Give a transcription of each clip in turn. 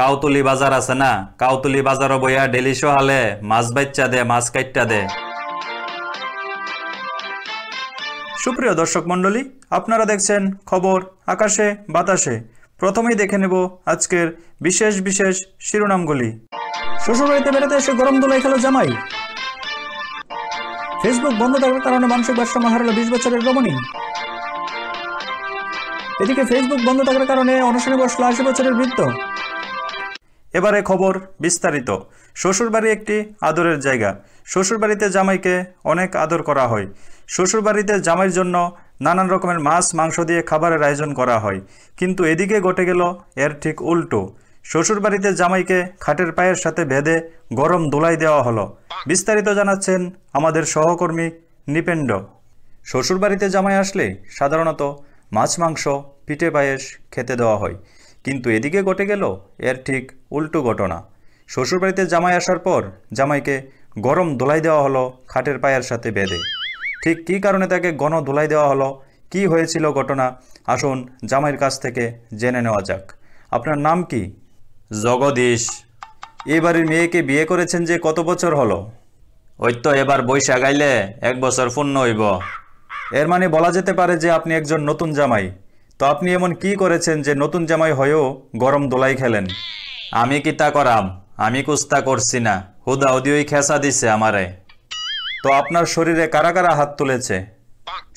কাউতলি বাজার আছে না কাউতলি বাজারও বইয়া ডেলি সোহালে মাছ বাচ্চা দে মাছ কাইটটা দে সুপ্রিয় দর্শক মণ্ডলী আপনারা দেখছেন খবর আকাশে বাতাসে প্রথমেই দেখে নেব আজকের বিশেষ বিশেষ শিরোনামগুলি শ্বশুরবাড়িতে বেড়াতে এসে গরম দোলাই খেলো জামাই ফেসবুক বন্ধ থাকার কারণে মানসিক ভারসাম্য হারালো বিশ বছরের রমণী এদিকে ফেসবুক বন্ধ থাকার কারণে অনশনে বসলো আশি বছরের বৃদ্ধ এবারে খবর বিস্তারিত শ্বশুরবাড়ি একটি আদরের জায়গা শ্বশুরবাড়িতে জামাইকে অনেক আদর করা হয় শ্বশুরবাড়িতে জামাইয়ের জন্য নানান রকমের মাছ মাংস দিয়ে খাবারের আয়োজন করা হয় কিন্তু এদিকে ঘটে গেল এর ঠিক উল্টো শ্বশুরবাড়িতে জামাইকে খাটের পায়ের সাথে ভেদে গরম দোলাই দেওয়া হলো বিস্তারিত জানাচ্ছেন আমাদের সহকর্মী নিপেন্ড শ্বশুরবাড়িতে জামাই আসলে সাধারণত মাছ মাংস পিঠে পায়েস খেতে দেওয়া হয় কিন্তু এদিকে ঘটে গেল এর ঠিক উল্টো ঘটনা শ্বশুরবাড়িতে জামাই আসার পর জামাইকে গরম দোলাই দেওয়া হলো খাটের পায়ের সাথে বেঁধে ঠিক কী কারণে তাকে গণ দোলাই দেওয়া হলো কি হয়েছিল ঘটনা আসুন জামাইয়ের কাছ থেকে জেনে নেওয়া যাক আপনার নাম কি জগদীশ এবারের মেয়েকে বিয়ে করেছেন যে কত বছর হলো ওই তো এবার বৈশাখ আইলে এক বছর পূর্ণ হইব এর মানে বলা যেতে পারে যে আপনি একজন নতুন জামাই তো আপনি এমন কি করেছেন যে নতুন জামাই হয়েও গরম দোলাই খেলেন আমি কি তা করাম আমি কুস্তা করছি না হুদা ওই খেসা দিছে আমারে তো আপনার শরীরে কারা কারা হাত তুলেছে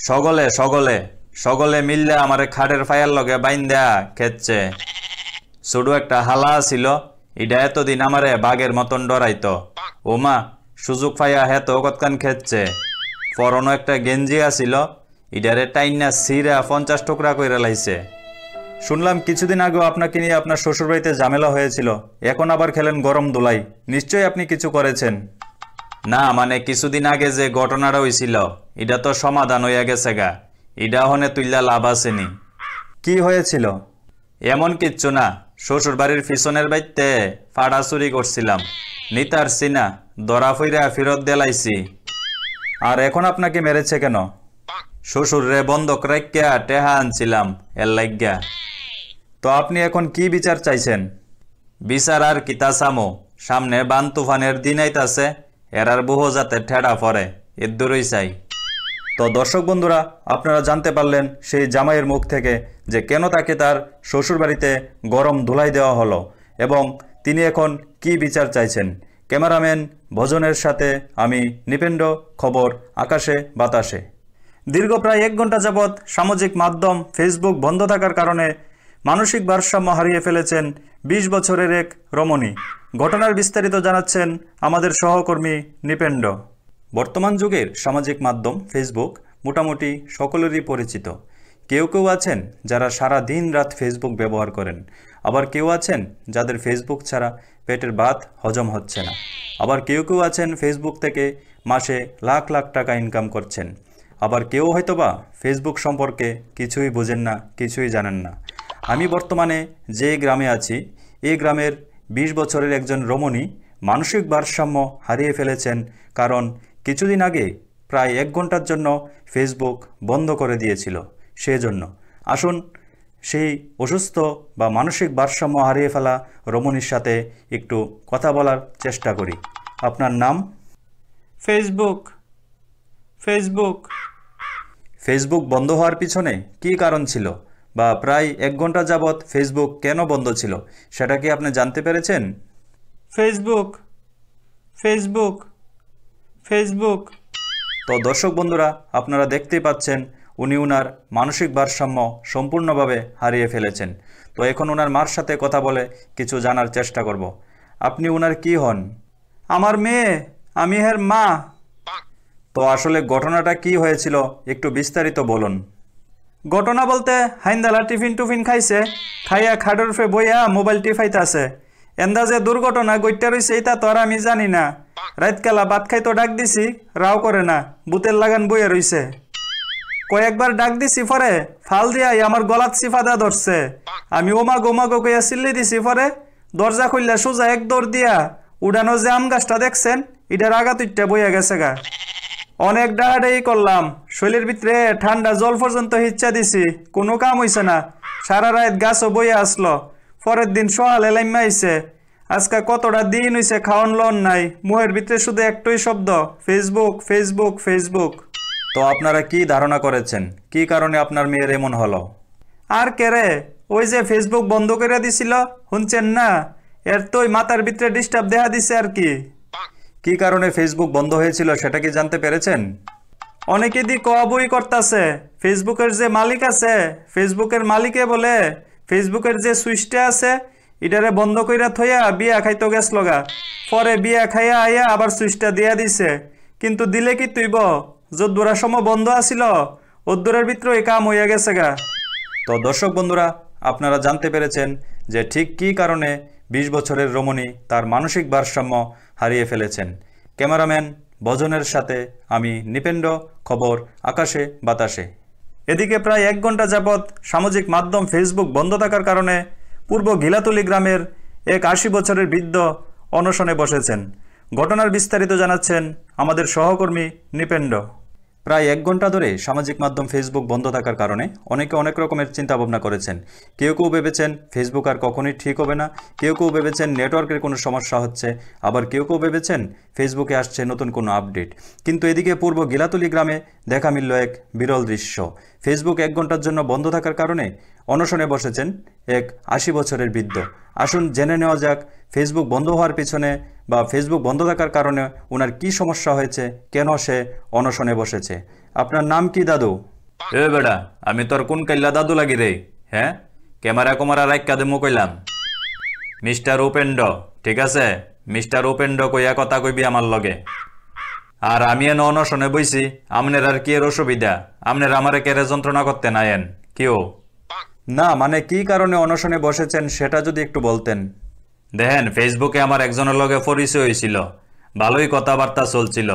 সগলে সগলে সগলে মিললে আমারে খাটের ফায়ার লগে বাইন দেয়া খেচ্ছে শুধু একটা হালা ছিল ইডা এতদিন আমারে বাঘের মতন ডরাইতো ওমা সুযোগ ফাইয়া তো কতকান খেচ্ছে পরনো একটা গেঞ্জি আছিল ইডারে টাইনা সিরা পঞ্চাশ টুকরা কইরা লাইছে শুনলাম কিছুদিন আগেও আপনাকে নিয়ে আপনার শ্বশুরবাড়িতে ঝামেলা হয়েছিল এখন আবার খেলেন গরম দোলাই নিশ্চয়ই আপনি কিছু করেছেন না মানে কিছুদিন আগে যে ঘটনাটা হয়েছিল এটা তো সমাধান হইয়া গেছে গা এটা হনে তুইলা লাভ আসেনি কি হয়েছিল এমন কিচ্ছু না শ্বশুরবাড়ির পিছনের বাড়িতে ফাড়া চুরি করছিলাম নিতার সিনা দরা ফিরা ফেরত দেলাইছি আর এখন আপনাকে মেরেছে কেন শ্বশুররে বন্ধক রাখিয়া টেহা আনছিলাম এর লাগিয়া তো আপনি এখন কি বিচার চাইছেন বিচার আর কিতা সামো সামনে বান তুফানের দিন আইতাছে আর বহু যাতে ঠেড়া পরে এর দূরই চাই তো দর্শক বন্ধুরা আপনারা জানতে পারলেন সেই জামাইয়ের মুখ থেকে যে কেন তাকে তার শ্বশুরবাড়িতে গরম ধুলাই দেওয়া হলো এবং তিনি এখন কি বিচার চাইছেন ক্যামেরাম্যান ভজনের সাথে আমি নিপেন্ড খবর আকাশে বাতাসে দীর্ঘ প্রায় এক ঘন্টা যাবৎ সামাজিক মাধ্যম ফেসবুক বন্ধ থাকার কারণে মানসিক ভারসাম্য হারিয়ে ফেলেছেন ২০ বছরের এক রমণী ঘটনার বিস্তারিত জানাচ্ছেন আমাদের সহকর্মী নিপেন্ড বর্তমান যুগের সামাজিক মাধ্যম ফেসবুক মোটামুটি সকলেরই পরিচিত কেউ কেউ আছেন যারা সারা দিন রাত ফেসবুক ব্যবহার করেন আবার কেউ আছেন যাদের ফেসবুক ছাড়া পেটের ভাত হজম হচ্ছে না আবার কেউ কেউ আছেন ফেসবুক থেকে মাসে লাখ লাখ টাকা ইনকাম করছেন আবার কেউ হয়তোবা ফেসবুক সম্পর্কে কিছুই বোঝেন না কিছুই জানেন না আমি বর্তমানে যে গ্রামে আছি এই গ্রামের ২০ বছরের একজন রমণী মানসিক ভারসাম্য হারিয়ে ফেলেছেন কারণ কিছুদিন আগে প্রায় এক ঘন্টার জন্য ফেসবুক বন্ধ করে দিয়েছিল সেজন্য আসুন সেই অসুস্থ বা মানসিক ভারসাম্য হারিয়ে ফেলা রমণীর সাথে একটু কথা বলার চেষ্টা করি আপনার নাম ফেসবুক ফেসবুক ফেসবুক বন্ধ হওয়ার পিছনে কি কারণ ছিল বা প্রায় এক ঘন্টা যাবৎ ফেসবুক কেন বন্ধ ছিল সেটা কি আপনি জানতে পেরেছেন ফেসবুক ফেসবুক ফেসবুক তো দর্শক বন্ধুরা আপনারা দেখতেই পাচ্ছেন উনি উনার মানসিক ভারসাম্য সম্পূর্ণভাবে হারিয়ে ফেলেছেন তো এখন ওনার মার সাথে কথা বলে কিছু জানার চেষ্টা করব আপনি ওনার কি হন আমার মেয়ে আমি এর মা তো আসলে ঘটনাটা কি হয়েছিল একটু বিস্তারিত বলুন ঘটনা বলতে হাইন্দালা টিফিন টুফিন খাইছে খাইয়া খাডরফে বইয়া মোবাইল টিফাইতাছে এন্দাজে দুর্ঘটনা গইটা রইছে এটা তো আর আমি জানি না রাতকালা ভাত খাইতো ডাক দিছি রাও করে না বুতের লাগান বইয়া রইছে কয়েকবার ডাক দিছি পরে ফাল দিয়াই আমার গলাত সিফাদা ধরছে আমি ওমা গোমা গো কইয়া সিল্লি দিছি পরে দরজা খুললা সোজা এক দৌড় দিয়া উড়ানো যে আম গাছটা দেখছেন এটার আগাতুইটা বইয়া গেছে গা অনেক ডাহাডাহি করলাম শৈলের ভিতরে ঠান্ডা জল পর্যন্ত হিচ্ছা দিছি কোনো কাম হইছে না সারা রাত গাছও বইয়ে আসলো পরের দিন সকালে লাইমা আইছে আজকে কতটা দিন হইছে খাওয়ান লন নাই মুহের ভিতরে শুধু একটাই শব্দ ফেসবুক ফেসবুক ফেসবুক তো আপনারা কি ধারণা করেছেন কি কারণে আপনার মেয়ের এমন হলো আর কে রে ওই যে ফেসবুক বন্ধ করে দিছিল শুনছেন না এর তোই মাথার ভিতরে ডিস্টার্ব দেখা দিছে আর কি কি কারণে ফেসবুক বন্ধ হয়েছিল সেটা কি জানতে পেরেছেন অনেকে দি কয়াবুরি করতেছে ফেসবুকের যে মালিক আছে ফেসবুকের মালিকে বলে ফেসবুকের যে সুইচটা আছে এটারে বন্ধ কইরা থইয়া বিয়া খাইতে গেছ লগা পরে বিয়া খাইয়া আইয়া আবার সুইচটা দিয়া দিছে কিন্তু দিলে কি তুইব যদ্দুরা সম বন্ধ আসিল ভিতর ভিতরে কাম হইয়া গেছে গা তো দর্শক বন্ধুরা আপনারা জানতে পেরেছেন যে ঠিক কি কারণে ২০ বছরের রমণী তার মানসিক ভারসাম্য হারিয়ে ফেলেছেন ক্যামেরাম্যান বজনের সাথে আমি নিপেন্ড খবর আকাশে বাতাসে এদিকে প্রায় এক ঘন্টা যাবৎ সামাজিক মাধ্যম ফেসবুক বন্ধ থাকার কারণে পূর্ব ঘিলাতুলি গ্রামের এক আশি বছরের বৃদ্ধ অনশনে বসেছেন ঘটনার বিস্তারিত জানাচ্ছেন আমাদের সহকর্মী নিপেন্ড প্রায় এক ঘন্টা ধরে সামাজিক মাধ্যম ফেসবুক বন্ধ থাকার কারণে অনেকে অনেক রকমের চিন্তাভাবনা করেছেন কেউ কেউ ভেবেছেন ফেসবুক আর কখনই ঠিক হবে না কেউ কেউ ভেবেছেন নেটওয়ার্কের কোনো সমস্যা হচ্ছে আবার কেউ কেউ ভেবেছেন ফেসবুকে আসছে নতুন কোনো আপডেট কিন্তু এদিকে পূর্ব গিলাতলি গ্রামে দেখা মিলল এক বিরল দৃশ্য ফেসবুক এক ঘন্টার জন্য বন্ধ থাকার কারণে অনশনে বসেছেন এক আশি বছরের বৃদ্ধ আসুন জেনে নেওয়া যাক ফেসবুক বন্ধ হওয়ার পিছনে বা ফেসবুক বন্ধ থাকার কারণে ওনার কি সমস্যা হয়েছে কেন সে অনশনে বসেছে আপনার নাম কি দাদু এ বেড়া আমি তোর কোন কাইলা দাদু লাগি রে হ্যাঁ ক্যামেরা কুমারা কাদে মো কইলাম মিস্টার উপেন্দ্র ঠিক আছে মিস্টার উপেন্দ্র কইয়া কথা কইবি আমার লগে আর আমি এন অনশনে বইছি আমনের আর কি এর অসুবিধা আমনের আমারে রে যন্ত্রণা করতে নাইন কেউ না মানে কি কারণে অনশনে বসেছেন সেটা যদি একটু বলতেন দেখেন ফেসবুকে আমার একজনের লগে পরিচয় হয়েছিল ভালোই কথাবার্তা চলছিল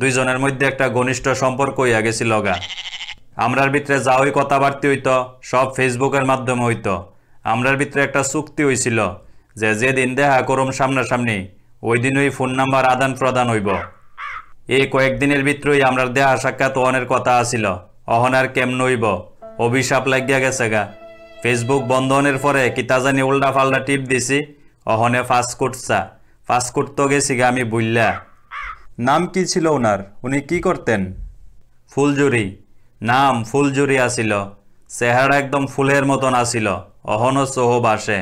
দুইজনের মধ্যে একটা ঘনিষ্ঠ সম্পর্ক হইয়া গেছিল গা আমরার ভিতরে যাওয়াই কথাবার্তা হইত সব ফেসবুকের মাধ্যমে হইত আমরার ভিতরে একটা চুক্তি হইছিল যে যেদিন দেখা করম সামনাসামনি ওই দিন ওই ফোন নাম্বার আদান প্রদান হইব এই কয়েকদিনের ভিতরেই আমরা দেহা সাক্ষাৎ অহনের কথা আসিল অহনার কেমন হইব অভিশাপ লাগিয়া গেছে গা ফেসবুক বন্ধনের পরে কিতা জানি উল্টা পাল্টা টিপ দিছি অহনে ফাস্ট কুটসা ফাস্ট তো গেছি গা আমি বুইল্লা নাম কি ছিল ওনার উনি কি করতেন ফুলজুরি নাম ফুলজুরি আসিল চেহারা একদম ফুলের মতন আসিল অহন সহ বাসে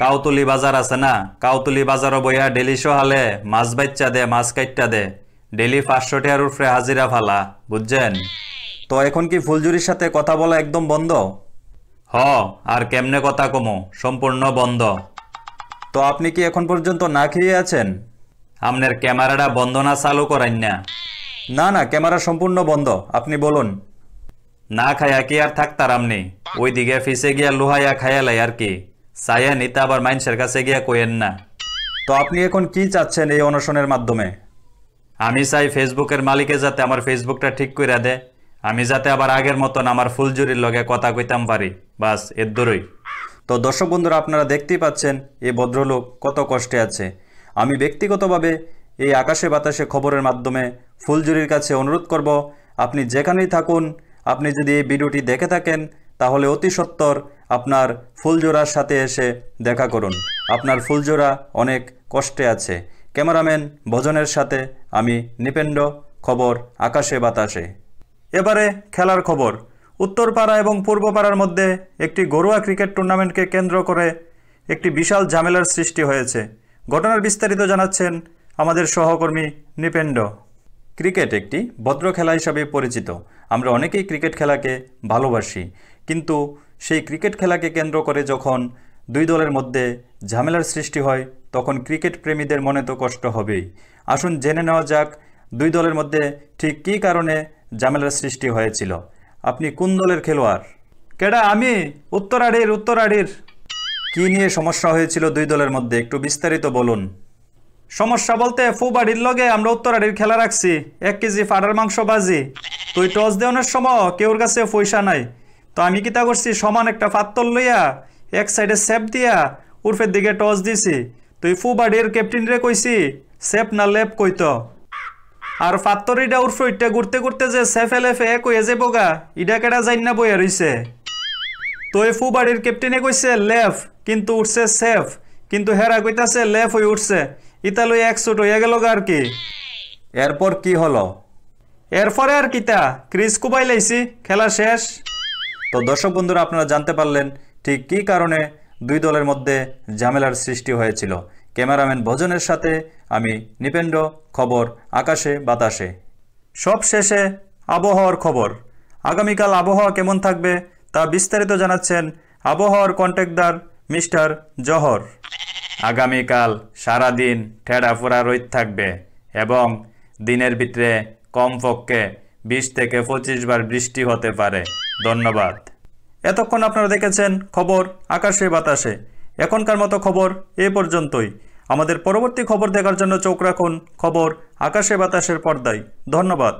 কাউতুলি বাজার আছে না কাউতুলি বাজারও বইয়া ডেলি হালে মাছ বাচ্চা দে মাছ কাইটটা দে ডেলি পাঁচশো আর উপরে হাজিরা ফালা বুঝছেন তো এখন কি ফুলজুরির সাথে কথা বলা একদম বন্ধ হ আর কেমনে কথা কমো সম্পূর্ণ বন্ধ তো আপনি কি এখন পর্যন্ত না খেয়ে আছেন আপনার ক্যামেরাটা বন্ধ না চালু করেন না না না ক্যামেরা সম্পূর্ণ বন্ধ আপনি বলুন না খায়া কি আর থাকতার আপনি ওইদিকে ফিসে গিয়া লোহাইয়া খায়ালাই আর কি চাইয়া নিতে আবার মাইনসের কাছে গিয়া কইেন না তো আপনি এখন কি চাচ্ছেন এই অনশনের মাধ্যমে আমি চাই ফেসবুকের মালিকে যাতে আমার ফেসবুকটা ঠিক করে দেয় আমি যাতে আবার আগের মতন আমার ফুলজুরির লগে কথা কইতাম পারি বাস এর দূরই তো দর্শক বন্ধুরা আপনারা দেখতেই পাচ্ছেন এ ভদ্রলোক কত কষ্টে আছে আমি ব্যক্তিগতভাবে এই আকাশে বাতাসে খবরের মাধ্যমে ফুলজুরির কাছে অনুরোধ করব আপনি যেখানেই থাকুন আপনি যদি এই ভিডিওটি দেখে থাকেন তাহলে অতি সত্তর আপনার ফুলজোড়ার সাথে এসে দেখা করুন আপনার ফুলজোড়া অনেক কষ্টে আছে ক্যামেরাম্যান ভজনের সাথে আমি নিপেন্ড খবর আকাশে বাতাসে এবারে খেলার খবর উত্তরপাড়া এবং পূর্বপাড়ার মধ্যে একটি ঘরোয়া ক্রিকেট টুর্নামেন্টকে কেন্দ্র করে একটি বিশাল ঝামেলার সৃষ্টি হয়েছে ঘটনার বিস্তারিত জানাচ্ছেন আমাদের সহকর্মী নিপেন্ড ক্রিকেট একটি ভদ্র খেলা হিসাবে পরিচিত আমরা অনেকেই ক্রিকেট খেলাকে ভালোবাসি কিন্তু সেই ক্রিকেট খেলাকে কেন্দ্র করে যখন দুই দলের মধ্যে ঝামেলার সৃষ্টি হয় তখন ক্রিকেট প্রেমীদের মনে তো কষ্ট হবেই আসুন জেনে নেওয়া যাক দুই দলের মধ্যে ঠিক কী কারণে জামেলার সৃষ্টি হয়েছিল আপনি কোন দলের খেলোয়াড় কেডা আমি উত্তরাড়ির উত্তরাড়ির কি নিয়ে সমস্যা হয়েছিল দুই দলের মধ্যে একটু বিস্তারিত বলুন সমস্যা বলতে ফুবাড়ির লগে আমরা উত্তরাড়ির খেলা রাখছি এক কেজি ফাটার মাংস বাজি তুই টস দেওয়ানোর সময় কেউর কাছে পয়সা নাই তো আমি কি তা করছি সমান একটা পাত্তল লইয়া এক সাইডে সেপ দিয়া উর্ফের দিকে টস দিছি তুই ফুবাড়ির ক্যাপ্টেন রে কইছি সেপ না লেপ কইতো আর ফাত্তরিটা উর্ফ ইটা ঘুরতে ঘুরতে যে সেফেলে লেফে কইয়ে যে বগা ইডা কেডা যাই না বইয়া রইছে তো এই ফু বাড়ির ক্যাপ্টেনে কইছে লেফ কিন্তু উঠছে সেফ কিন্তু হেরা কইতাছে লেফ হয়ে উঠছে এক একশোট হইয়া গেল আর কি এরপর কি হলো এরপরে আর কিতা ক্রিস কুবাই লাইছি খেলা শেষ তো দর্শক বন্ধুরা আপনারা জানতে পারলেন ঠিক কি কারণে দুই দলের মধ্যে ঝামেলার সৃষ্টি হয়েছিল ক্যামেরাম্যান ভোজনের সাথে আমি নিপেন্ড খবর আকাশে বাতাসে সব শেষে আবহাওয়ার খবর আগামীকাল আবহাওয়া কেমন থাকবে তা বিস্তারিত জানাচ্ছেন আবহাওয়ার কন্ট্যাক্টদার মিস্টার জহর আগামীকাল সারাদিন ঠেড়াফোড়া রোদ থাকবে এবং দিনের ভিতরে কমপক্ষে বিশ থেকে পঁচিশ বার বৃষ্টি হতে পারে ধন্যবাদ এতক্ষণ আপনারা দেখেছেন খবর আকাশে বাতাসে এখনকার মতো খবর এ পর্যন্তই আমাদের পরবর্তী খবর দেখার জন্য চোখ রাখুন খবর আকাশে বাতাসের পর্দায় ধন্যবাদ